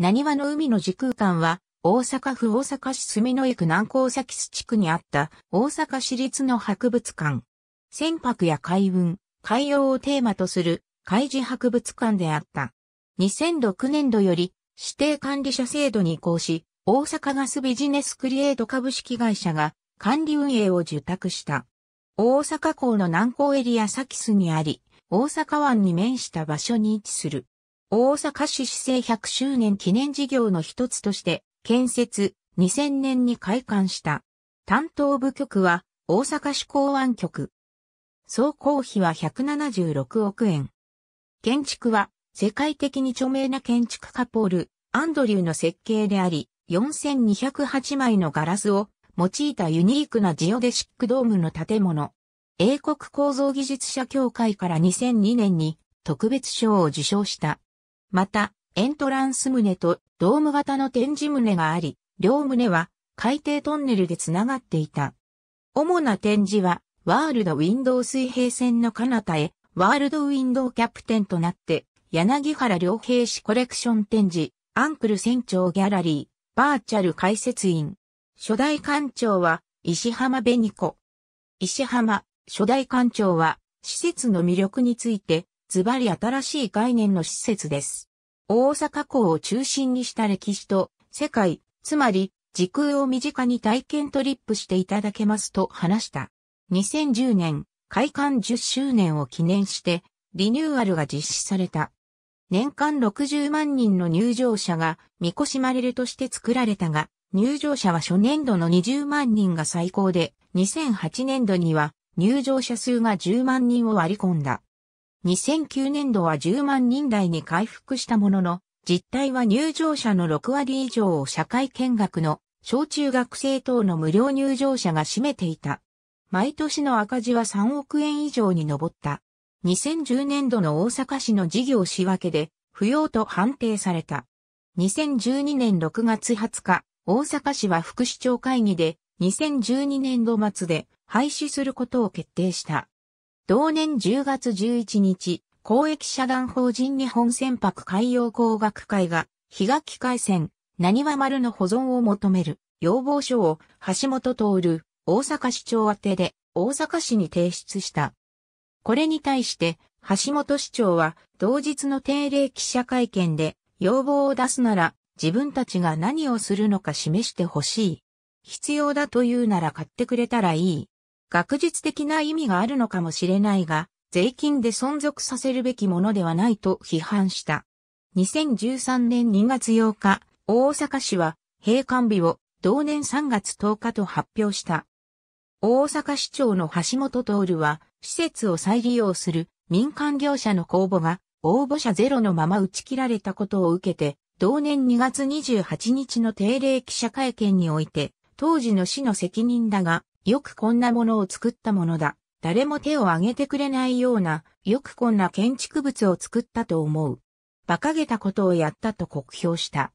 何話の海の時空間は、大阪府大阪市住之江区南高崎市地区にあった大阪市立の博物館。船舶や海運、海洋をテーマとする海事博物館であった。2006年度より指定管理者制度に移行し、大阪ガスビジネスクリエイト株式会社が管理運営を受託した。大阪港の南港エリアサキスにあり、大阪湾に面した場所に位置する。大阪市市政100周年記念事業の一つとして、建設、2000年に開館した。担当部局は、大阪市港湾局。総工費は176億円。建築は、世界的に著名な建築家ポール、アンドリューの設計であり、4208枚のガラスを用いたユニークなジオデシックドームの建物。英国構造技術者協会から2002年に特別賞を受賞した。また、エントランス棟とドーム型の展示棟があり、両棟は海底トンネルでつながっていた。主な展示は、ワールドウィンドウ水平線の彼方へ、ワールドウィンドウキャプテンとなって、柳原良平氏コレクション展示、アンクル船長ギャラリー、バーチャル解説員。初代館長は、石浜紅子。石浜、初代館長は、施設の魅力について、ズバリ新しい概念の施設です。大阪港を中心にした歴史と世界、つまり時空を身近に体験トリップしていただけますと話した。2010年、開館10周年を記念して、リニューアルが実施された。年間60万人の入場者が、見越しまれるとして作られたが、入場者は初年度の20万人が最高で、2008年度には入場者数が10万人を割り込んだ。2009年度は10万人台に回復したものの、実態は入場者の6割以上を社会見学の小中学生等の無料入場者が占めていた。毎年の赤字は3億円以上に上った。2010年度の大阪市の事業仕分けで、不要と判定された。2012年6月20日、大阪市は副市長会議で、2012年度末で廃止することを決定した。同年10月11日、公益社団法人日本船舶海洋工学会が、日垣海戦、何は丸の保存を求める、要望書を橋本徹、大阪市長宛てで、大阪市に提出した。これに対して、橋本市長は、同日の定例記者会見で、要望を出すなら、自分たちが何をするのか示してほしい。必要だというなら買ってくれたらいい。学術的な意味があるのかもしれないが、税金で存続させるべきものではないと批判した。2013年2月8日、大阪市は閉館日を同年3月10日と発表した。大阪市長の橋本徹は、施設を再利用する民間業者の公募が応募者ゼロのまま打ち切られたことを受けて、同年2月28日の定例記者会見において、当時の市の責任だが、よくこんなものを作ったものだ。誰も手を挙げてくれないような、よくこんな建築物を作ったと思う。馬鹿げたことをやったと酷評した。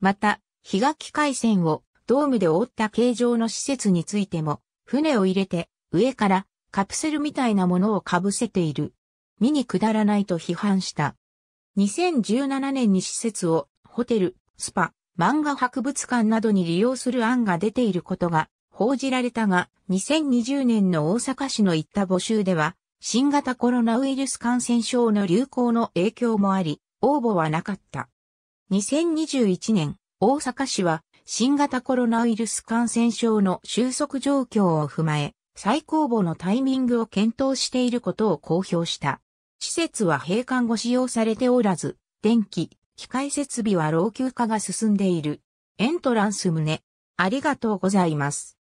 また、日垣海回線をドームで覆った形状の施設についても、船を入れて上からカプセルみたいなものを被せている。見にくだらないと批判した。2017年に施設をホテル、スパ、漫画博物館などに利用する案が出ていることが報じられたが、2020年の大阪市の行った募集では、新型コロナウイルス感染症の流行の影響もあり、応募はなかった。2021年、大阪市は、新型コロナウイルス感染症の収束状況を踏まえ、再公募のタイミングを検討していることを公表した。施設は閉館後使用されておらず、電気、機械設備は老朽化が進んでいる。エントランス旨。ありがとうございます。